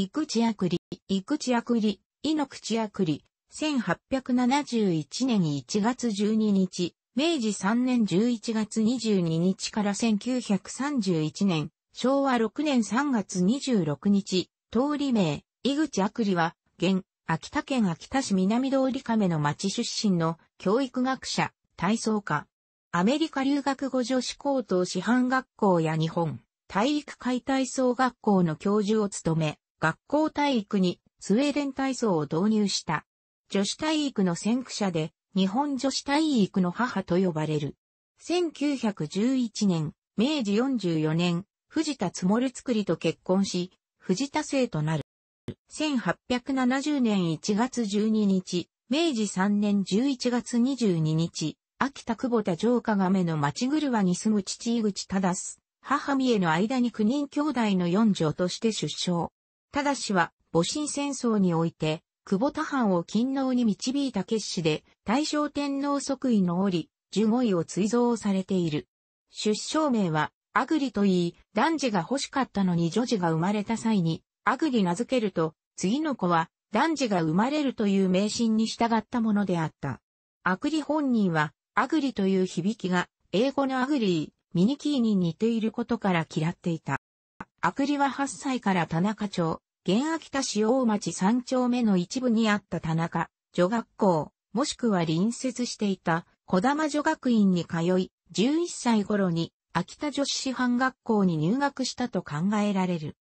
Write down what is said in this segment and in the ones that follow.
井口あくり、井口あくり、井の口あくり、1871年1月12日、明治3年11月22日から1931年、昭和6年3月26日、通り名、井口あくりは、現、秋田県秋田市南通り亀の町出身の教育学者、体操家。アメリカ留学後女子高等師範学校や日本体育会体操学校の教授を務め、学校体育にスウェーデン体操を導入した。女子体育の先駆者で、日本女子体育の母と呼ばれる。1911年、明治44年、藤田つもる作りと結婚し、藤田生となる。1870年1月12日、明治3年11月22日、秋田久保田城下亀の町車に住む父井口忠母三重の間に9人兄弟の四女として出生。ただしは、戊辰戦争において、久保田藩を勤王に導いた決死で、大正天皇即位の折、十五位を追贈されている。出生名は、アグリといい、男児が欲しかったのに女児が生まれた際に、アグリ名付けると、次の子は、男児が生まれるという迷信に従ったものであった。アグリ本人は、アグリという響きが、英語のアグリー、ミニキーに似ていることから嫌っていた。アクリは8歳から田中町、現秋田市大町3丁目の一部にあった田中、女学校、もしくは隣接していた小玉女学院に通い、11歳頃に秋田女子師範学校に入学したと考えられる。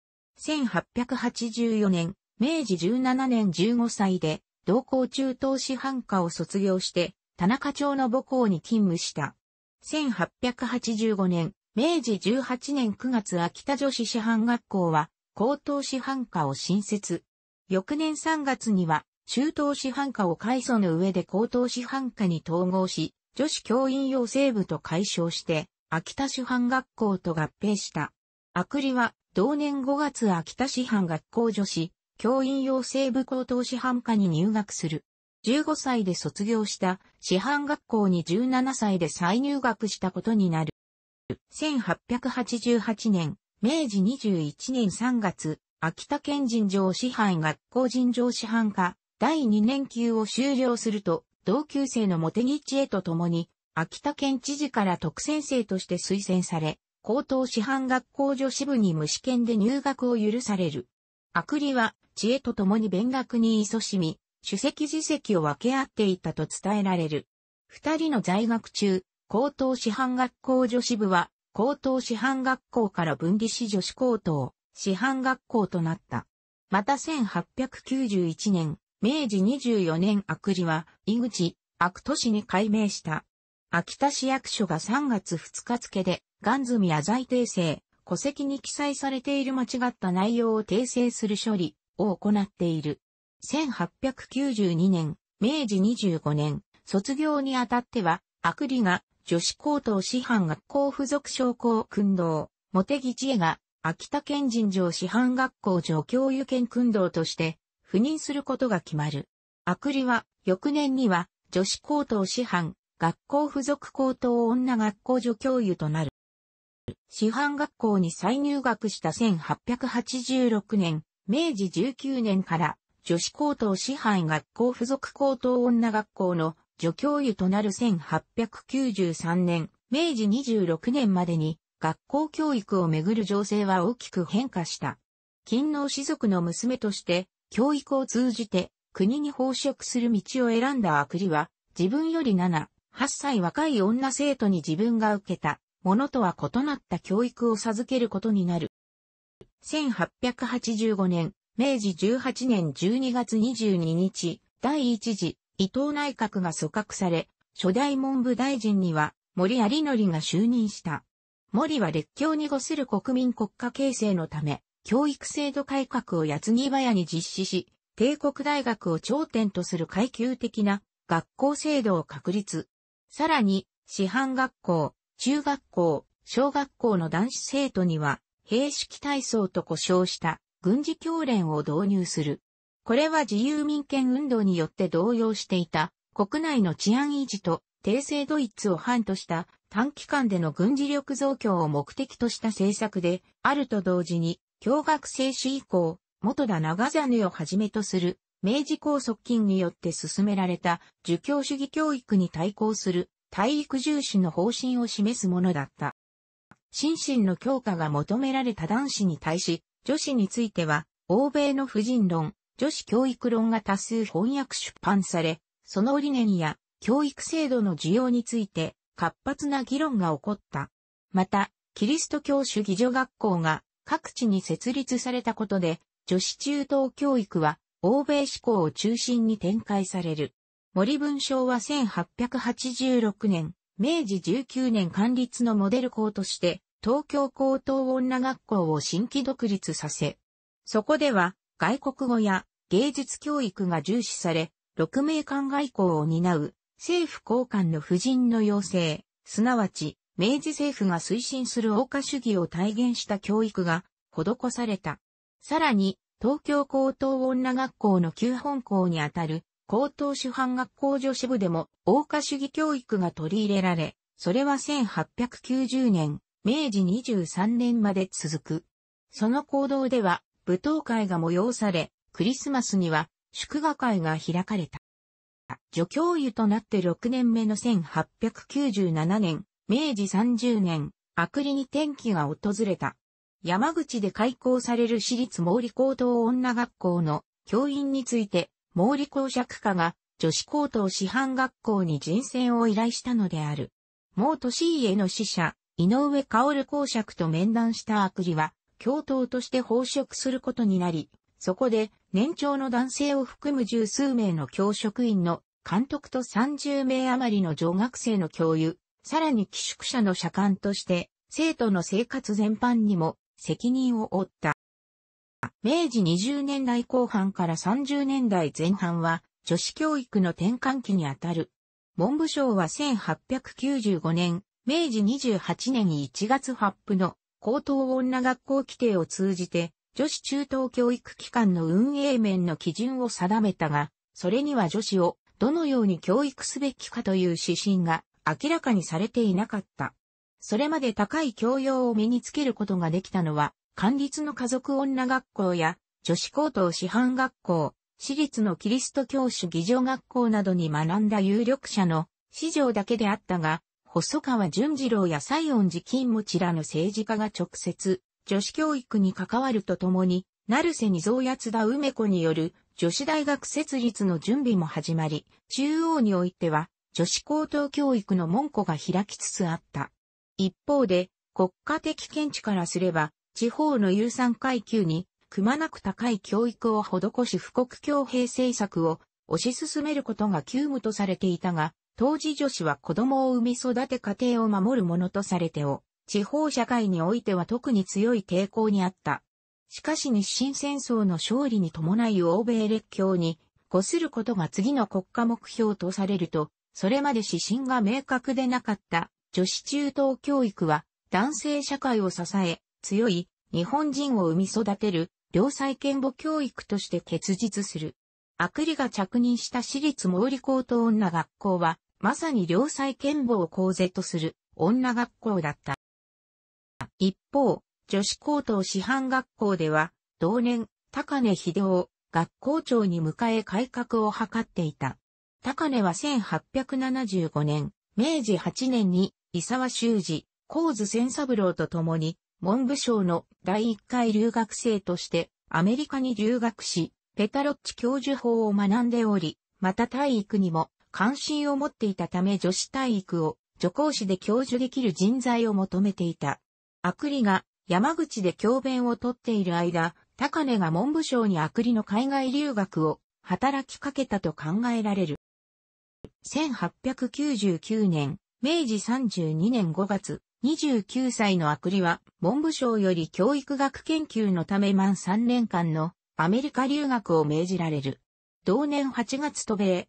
1884年、明治17年15歳で、同校中等師範科を卒業して、田中町の母校に勤務した。1885年、明治18年9月秋田女子師範学校は高等師範科を新設。翌年3月には中等師範科を改組の上で高等師範科に統合し、女子教員養成部と解消して、秋田師範学校と合併した。アクリは同年5月秋田師範学校女子、教員養成部高等師範科に入学する。15歳で卒業した師範学校に17歳で再入学したことになる。1888年、明治21年3月、秋田県尋常師範学校尋常師範科、第2年級を修了すると、同級生の茂木知恵と共に、秋田県知事から特選生として推薦され、高等師範学校女子部に無試験で入学を許される。アクリは、知恵と共に勉学に勤しみ、主席自席を分け合っていたと伝えられる。二人の在学中、高等師範学校女子部は、高等師範学校から分離し女子高等、師範学校となった。また1891年、明治24年悪リは、井口、悪都市に改名した。秋田市役所が3月2日付で、ガンズミや在訂正、戸籍に記載されている間違った内容を訂正する処理を行っている。1892年、明治25年、卒業にあたっては、悪リが女子高等師範学校附属商工訓導、茂木知恵が、秋田県人上師範学校上教諭兼訓導として、赴任することが決まる。アクリは、翌年には、女子高等師範、学校附属高等女学校助教諭となる。師範学校に再入学した1886年、明治19年から、女子高等師範学校附属高等女学校の助教諭となる1893年、明治26年までに学校教育をめぐる情勢は大きく変化した。勤労士族の娘として、教育を通じて国に奉職する道を選んだアクリは、自分より7、8歳若い女生徒に自分が受けたものとは異なった教育を授けることになる。1885年、明治18年12月22日、第1次伊藤内閣が組閣され、初代文部大臣には森有則が就任した。森は列強に護する国民国家形成のため、教育制度改革を矢継ぎ早に実施し、帝国大学を頂点とする階級的な学校制度を確立。さらに、師範学校、中学校、小学校の男子生徒には、兵式体操と呼称した軍事教練を導入する。これは自由民権運動によって動揺していた国内の治安維持と帝政ドイツを反とした短期間での軍事力増強を目的とした政策であると同時に共学生主以降、元田長真をはじめとする明治高側近によって進められた儒教主義教育に対抗する体育重視の方針を示すものだった。心身の強化が求められた男子に対し、女子については、欧米の婦人論、女子教育論が多数翻訳出版され、その理念や教育制度の需要について活発な議論が起こった。また、キリスト教主義女学校が各地に設立されたことで、女子中等教育は欧米志向を中心に展開される。森文章は1886年、明治19年管立のモデル校として、東京高等女学校を新規独立させ、そこでは、外国語や芸術教育が重視され、六名館外交を担う政府高官の夫人の要請、すなわち明治政府が推進する欧化主義を体現した教育が施された。さらに、東京高等女学校の旧本校にあたる高等主犯学校女子部でも欧化主義教育が取り入れられ、それは1890年、明治23年まで続く。その行動では、舞踏会が催され、クリスマスには祝賀会が開かれた。助教諭となって6年目の1897年、明治30年、アクリに天気が訪れた。山口で開校される私立毛利高等女学校の教員について、毛利公爵家が女子高等師範学校に人選を依頼したのである。毛利家への使者、井上薫公爵と面談したアクリは、教頭として奉職することになり、そこで年長の男性を含む十数名の教職員の監督と30名余りの女学生の教諭、さらに寄宿舎の社官として生徒の生活全般にも責任を負った。明治20年代後半から30年代前半は女子教育の転換期にあたる。文部省は1895年、明治28年1月発布の高等女学校規定を通じて、女子中等教育機関の運営面の基準を定めたが、それには女子をどのように教育すべきかという指針が明らかにされていなかった。それまで高い教養を身につけることができたのは、管立の家族女学校や女子高等師範学校、私立のキリスト教主義女学校などに学んだ有力者の市場だけであったが、細川淳二郎や西園寺金持らの政治家が直接、女子教育に関わるとともに、成瀬に増やつだ梅子による女子大学設立の準備も始まり、中央においては女子高等教育の門戸が開きつつあった。一方で、国家的見地からすれば、地方の有産階級に、くまなく高い教育を施し富国強兵政策を推し進めることが急務とされていたが、当時女子は子供を産み育て家庭を守るものとされてお、地方社会においては特に強い抵抗にあった。しかし日清戦争の勝利に伴い欧米列強に、こすることが次の国家目標とされると、それまで指針が明確でなかった女子中等教育は男性社会を支え、強い日本人を産み育てる良妻賢母教育として結実する。クリが着任した私立毛利高等女学校は、まさに良妻賢母を公然とする女学校だった。一方、女子高等師範学校では、同年、高根秀夫学校長に迎え改革を図っていた。高根は1875年、明治8年に、伊沢修司、高津千三郎と共に、文部省の第一回留学生としてアメリカに留学し、ペタロッチ教授法を学んでおり、また体育にも関心を持っていたため女子体育を助講師で教授できる人材を求めていた。アクリが山口で教鞭をとっている間、高根が文部省にアクリの海外留学を働きかけたと考えられる。1899年、明治32年5月、29歳のアクリは文部省より教育学研究のため満3年間のアメリカ留学を命じられる。同年8月渡米、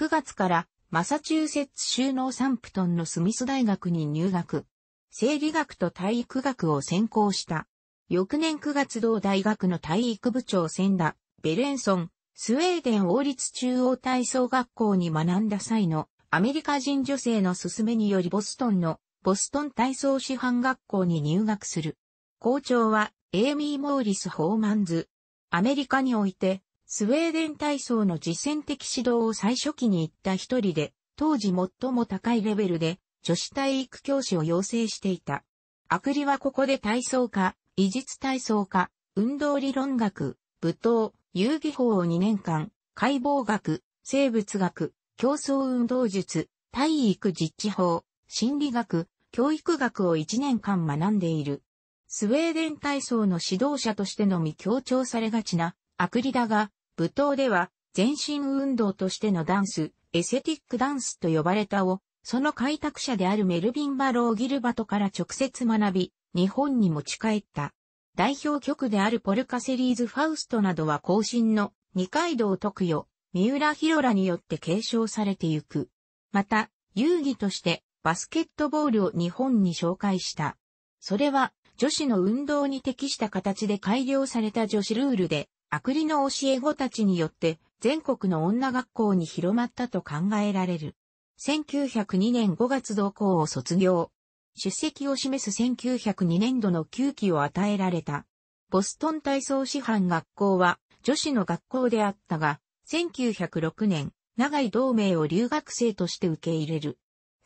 9月からマサチューセッツ州のサンプトンのスミス大学に入学。生理学と体育学を専攻した。翌年9月同大学の体育部長選んだ。ベルエンソン、スウェーデン王立中央体操学校に学んだ際のアメリカ人女性の勧めによりボストンのボストン体操師範学校に入学する。校長はエイミー・モーリス・ホーマンズ。アメリカにおいてスウェーデン体操の実践的指導を最初期に行った一人で、当時最も高いレベルで女子体育教師を養成していた。アクリはここで体操科、技術体操科、運動理論学、舞踏、遊技法を2年間、解剖学、生物学、競争運動術、体育実地法、心理学、教育学を1年間学んでいる。スウェーデン体操の指導者としてのみ強調されがちな、アクリだが、舞踏では、全身運動としてのダンス、エセティックダンスと呼ばれたを、その開拓者であるメルビン・バロー・ギルバトから直接学び、日本に持ち帰った。代表曲であるポルカセリーズ・ファウストなどは後進の二階堂徳よ、三浦博らによって継承されてゆく。また、遊戯としてバスケットボールを日本に紹介した。それは女子の運動に適した形で改良された女子ルールで、アクリの教え子たちによって全国の女学校に広まったと考えられる。1902年5月同校を卒業。出席を示す1902年度の休期を与えられた。ボストン体操師範学校は女子の学校であったが、1906年、長井同盟を留学生として受け入れる。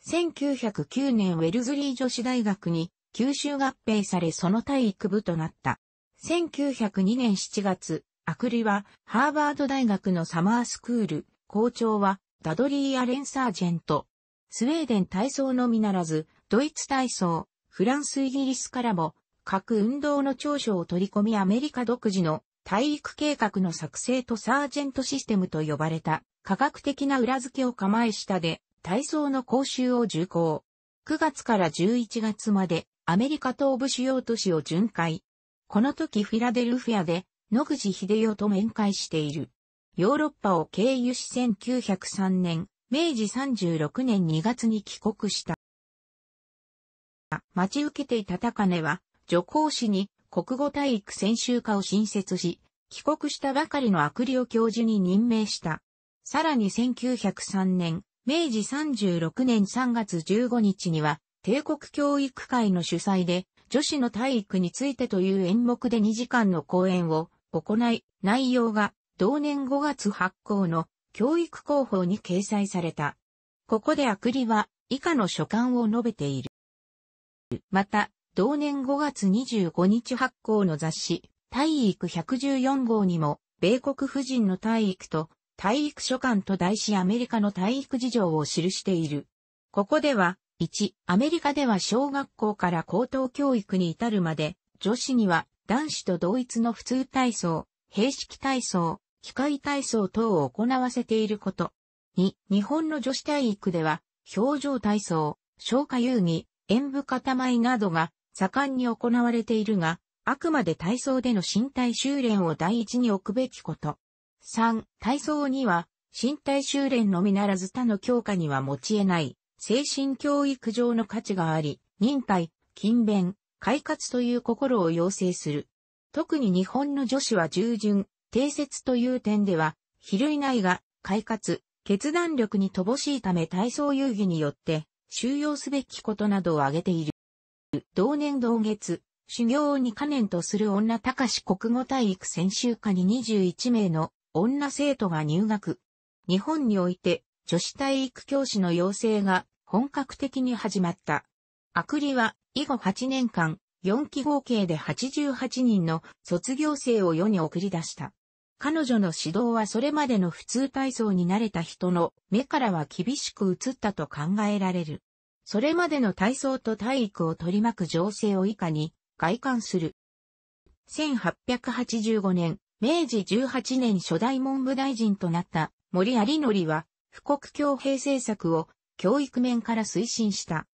1909年ウェルズリー女子大学に九州合併されその体育部となった。1902年7月、アクリは、ハーバード大学のサマースクール、校長は、ダドリー・アレン・サージェント。スウェーデン体操のみならず、ドイツ体操、フランスイギリスからも、各運動の長所を取り込みアメリカ独自の体育計画の作成とサージェントシステムと呼ばれた科学的な裏付けを構え下で体操の講習を受講。9月から11月までアメリカ東部主要都市を巡回。この時フィラデルフィアで野口秀代と面会している。ヨーロッパを経由し1903年、明治36年2月に帰国した。待ち受けていた高根は、女講師に国語体育専修科を新設し、帰国したばかりの悪霊教授に任命した。さらに1903年、明治36年3月15日には、帝国教育会の主催で、女子の体育についてという演目で2時間の講演を行い、内容が同年5月発行の教育広報に掲載された。ここでアクリは以下の書簡を述べている。また、同年5月25日発行の雑誌、体育114号にも、米国夫人の体育と体育書館と題しアメリカの体育事情を記している。ここでは、1、アメリカでは小学校から高等教育に至るまで、女子には男子と同一の普通体操、平式体操、機械体操等を行わせていること。2、日本の女子体育では、表情体操、消化遊戯、演舞片まなどが盛んに行われているが、あくまで体操での身体修練を第一に置くべきこと。3、体操には、身体修練のみならず他の強化には持ち得ない、精神教育上の価値があり、忍耐、勤勉、快活という心を養成する。特に日本の女子は従順、定説という点では、比類ないが、快活、決断力に乏しいため体操遊戯によって、収容すべきことなどを挙げている。同年同月、修行を2カ年とする女高志国語体育専修科に21名の女生徒が入学。日本において女子体育教師の養成が本格的に始まった。アクリは以後8年間、4期合計で88人の卒業生を世に送り出した。彼女の指導はそれまでの普通体操に慣れた人の目からは厳しく映ったと考えられる。それまでの体操と体育を取り巻く情勢を以下に外観する。1885年、明治18年初代文部大臣となった森有則は、富国強兵政策を教育面から推進した。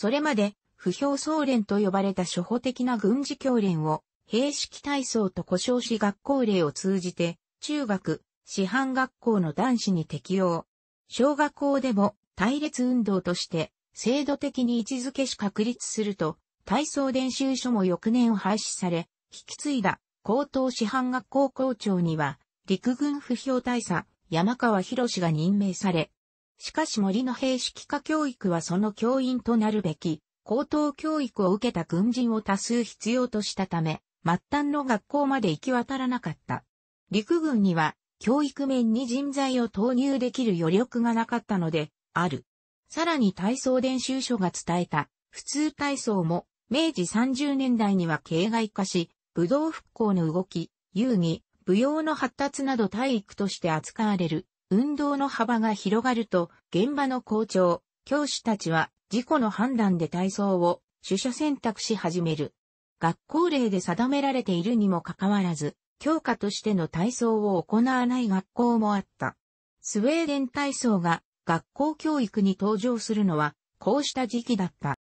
それまで、不評総連と呼ばれた初歩的な軍事教練を、兵式体操と呼称し学校令を通じて、中学、師範学校の男子に適用。小学校でも、隊列運動として、制度的に位置づけし確立すると、体操練習所も翌年を廃止され、引き継いだ高等師範学校校長には、陸軍不評大佐、山川博が任命され、しかし森の兵士化教育はその教員となるべき、高等教育を受けた軍人を多数必要としたため、末端の学校まで行き渡らなかった。陸軍には、教育面に人材を投入できる余力がなかったので、ある。さらに体操練習所が伝えた、普通体操も、明治30年代には形骸化し、武道復興の動き、遊戯、舞踊の発達など体育として扱われる運動の幅が広がると、現場の校長、教師たちは自己の判断で体操を取捨選択し始める。学校令で定められているにもかかわらず、教科としての体操を行わない学校もあった。スウェーデン体操が学校教育に登場するのは、こうした時期だった。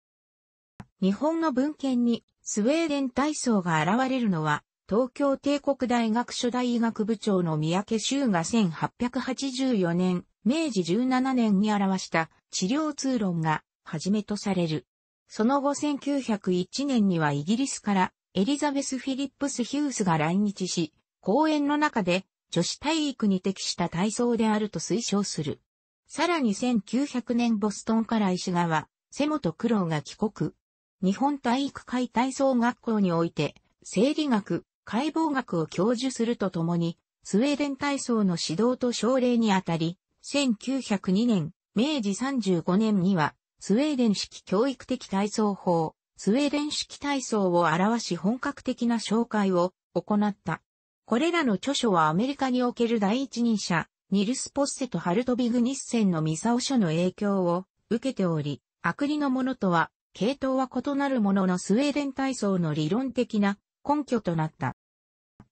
日本の文献にスウェーデン体操が現れるのは、東京帝国大学初代医学部長の三宅修が1884年、明治17年に表した治療通論が始めとされる。その後1901年にはイギリスからエリザベス・フィリップス・ヒュースが来日し、講演の中で女子体育に適した体操であると推奨する。さらに1900年ボストンから石川、瀬本九郎が帰国。日本体育会体操学校において、生理学、解剖学を教授するとともに、スウェーデン体操の指導と奨励にあたり、1902年、明治35年には、スウェーデン式教育的体操法、スウェーデン式体操を表し本格的な紹介を行った。これらの著書はアメリカにおける第一人者、ニルス・ポッセとハルトビグ・ニッセンのミサオ書の影響を受けており、アクリのものとは、系統は異なるもののスウェーデン体操の理論的な根拠となった。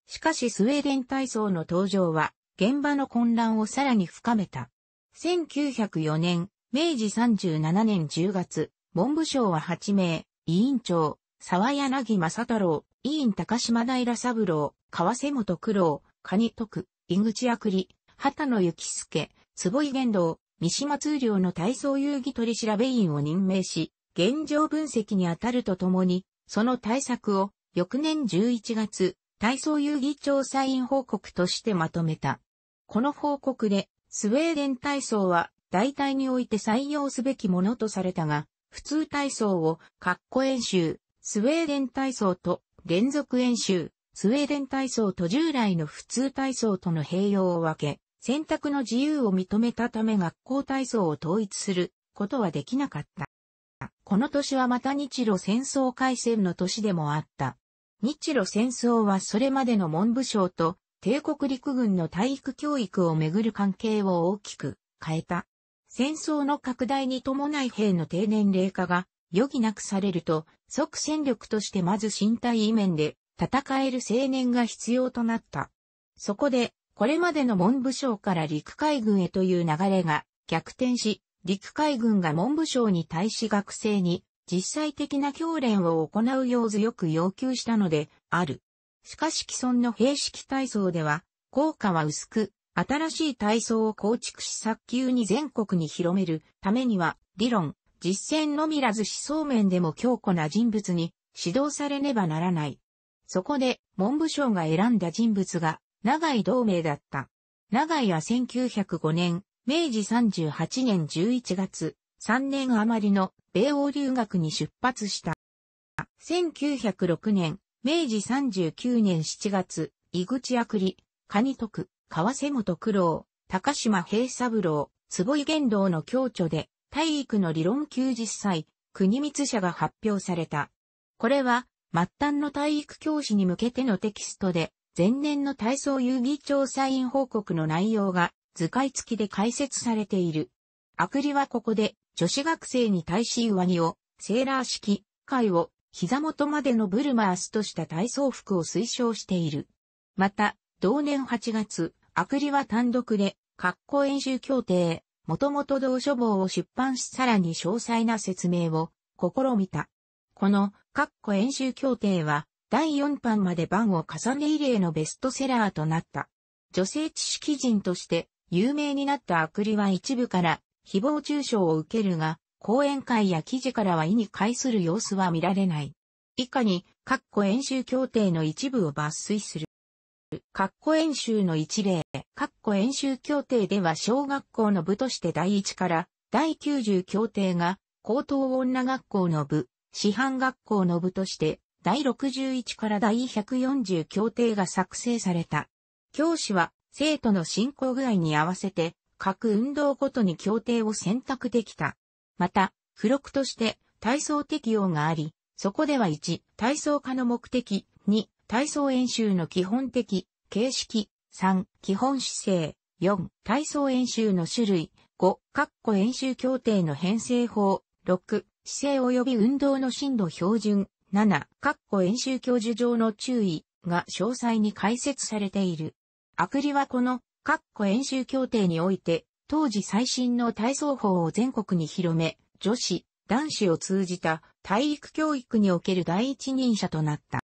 しかしスウェーデン体操の登場は、現場の混乱をさらに深めた。1904年、明治37年10月、文部省は8名、委員長、沢柳正太郎、委員高島平三郎、川瀬本九郎、蟹徳、井口あ里、畑野幸助、坪井玄道、三島通領の体操遊戯取調べ員を任命し、現状分析に当たるとともに、その対策を翌年11月、体操遊戯調査員報告としてまとめた。この報告で、スウェーデン体操は、大体において採用すべきものとされたが、普通体操を、括弧演習、スウェーデン体操と連続演習、スウェーデン体操と従来の普通体操との併用を分け、選択の自由を認めたため学校体操を統一することはできなかった。この年はまた日露戦争開戦の年でもあった。日露戦争はそれまでの文部省と帝国陸軍の体育教育をめぐる関係を大きく変えた。戦争の拡大に伴い兵の低年齢化が余儀なくされると即戦力としてまず身体異面で戦える青年が必要となった。そこでこれまでの文部省から陸海軍へという流れが逆転し、陸海軍が文部省に対し学生に実際的な教練を行うよう強く要求したのである。しかし既存の兵式体操では、効果は薄く、新しい体操を構築し早急に全国に広めるためには、理論、実践のみらず思想面でも強固な人物に指導されねばならない。そこで、文部省が選んだ人物が、長井同盟だった。長井は1905年、明治38年11月、3年余りの米欧留学に出発した。1906年、明治39年7月、井口あくり、蟹徳、川瀬本九郎、高島平三郎、坪井玄道の共著で、体育の理論90歳、国光社が発表された。これは、末端の体育教師に向けてのテキストで、前年の体操遊戯調査員報告の内容が図解付きで解説されている。アクリはここで女子学生に対し上着を、セーラー式、会を、膝元までのブルマースとした体操服を推奨している。また、同年8月、アクリは単独で、格好演習協定、元々同書房を出版しさらに詳細な説明を試みた。この、格好演習協定は、第4版まで版を重ね異例のベストセラーとなった。女性知識人として有名になったアクリは一部から誹謗中傷を受けるが、講演会や記事からは意に介する様子は見られない。以下に、括弧演習協定の一部を抜粋する。括弧演習の一例、括弧演習協定では小学校の部として第1から第90協定が高等女学校の部、師範学校の部として第61から第140協定が作成された。教師は生徒の進行具合に合わせて各運動ごとに協定を選択できた。また、付録として体操適用があり、そこでは1、体操化の目的、2、体操演習の基本的、形式、3、基本姿勢、4、体操演習の種類、5、括弧演習協定の編成法、6、姿勢及び運動の深度標準、7、括弧演習教授上の注意が詳細に解説されている。アクリはこの各個演習協定において、当時最新の体操法を全国に広め、女子、男子を通じた体育教育における第一人者となった。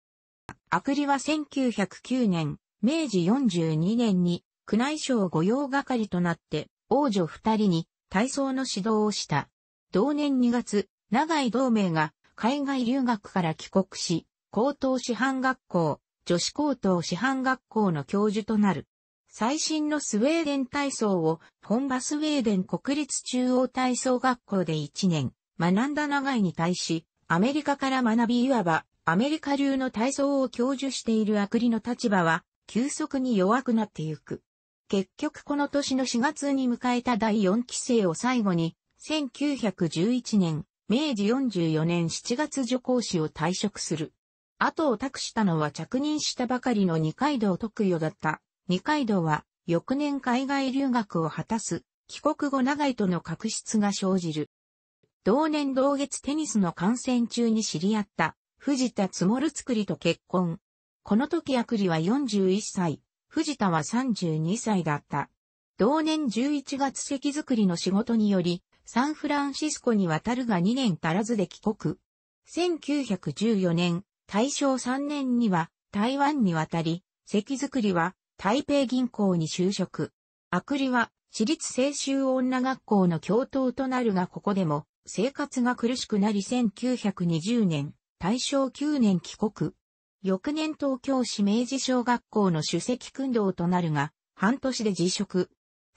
アクリは1909年、明治42年に宮内省御用係となって王女二人に体操の指導をした。同年2月、永井同盟が海外留学から帰国し、高等師範学校、女子高等師範学校の教授となる。最新のスウェーデン体操を本場スウェーデン国立中央体操学校で1年学んだ長井に対し、アメリカから学びいわばアメリカ流の体操を教授しているアクリの立場は急速に弱くなってゆく。結局この年の4月に迎えた第4期生を最後に、1911年、明治44年7月助講師を退職する。後を託したのは着任したばかりの二階堂徳代だった。二階堂は、翌年海外留学を果たす、帰国後長井との確執が生じる。同年同月テニスの観戦中に知り合った、藤田つもるつくりと結婚。この時あくりは41歳、藤田は32歳だった。同年11月席作りの仕事により、サンフランシスコに渡るが2年足らずで帰国。1914年、大正3年には台湾に渡り、席作りは台北銀行に就職。アクリは、私立青州女学校の教頭となるがここでも、生活が苦しくなり1920年、大正9年帰国。翌年東京市明治小学校の主席訓導となるが、半年で辞職。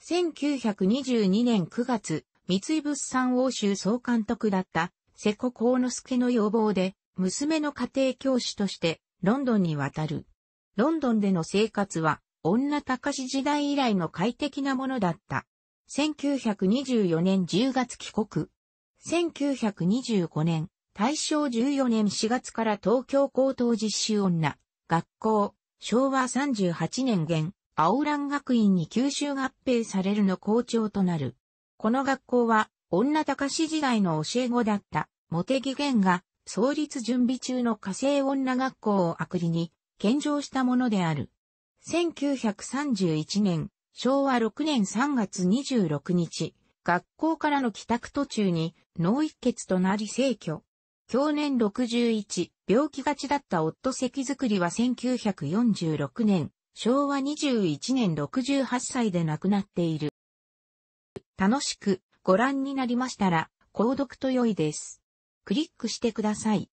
1922年9月、三井物産欧州総監督だった瀬古幸之助の要望で、娘の家庭教師としてロンドンに渡る。ロンドンでの生活は女高し時代以来の快適なものだった。1924年10月帰国。1925年、大正14年4月から東京高等実習女、学校、昭和38年現、青蘭学院に吸収合併されるの校長となる。この学校は、女高し時代の教え子だった、茂木源が、創立準備中の火星女学校を悪りに、献上したものである。1931年、昭和6年3月26日、学校からの帰宅途中に脳一血となり逝去。去年61、病気がちだった夫席作りは1946年、昭和21年68歳で亡くなっている。楽しくご覧になりましたら、購読と良いです。クリックしてください。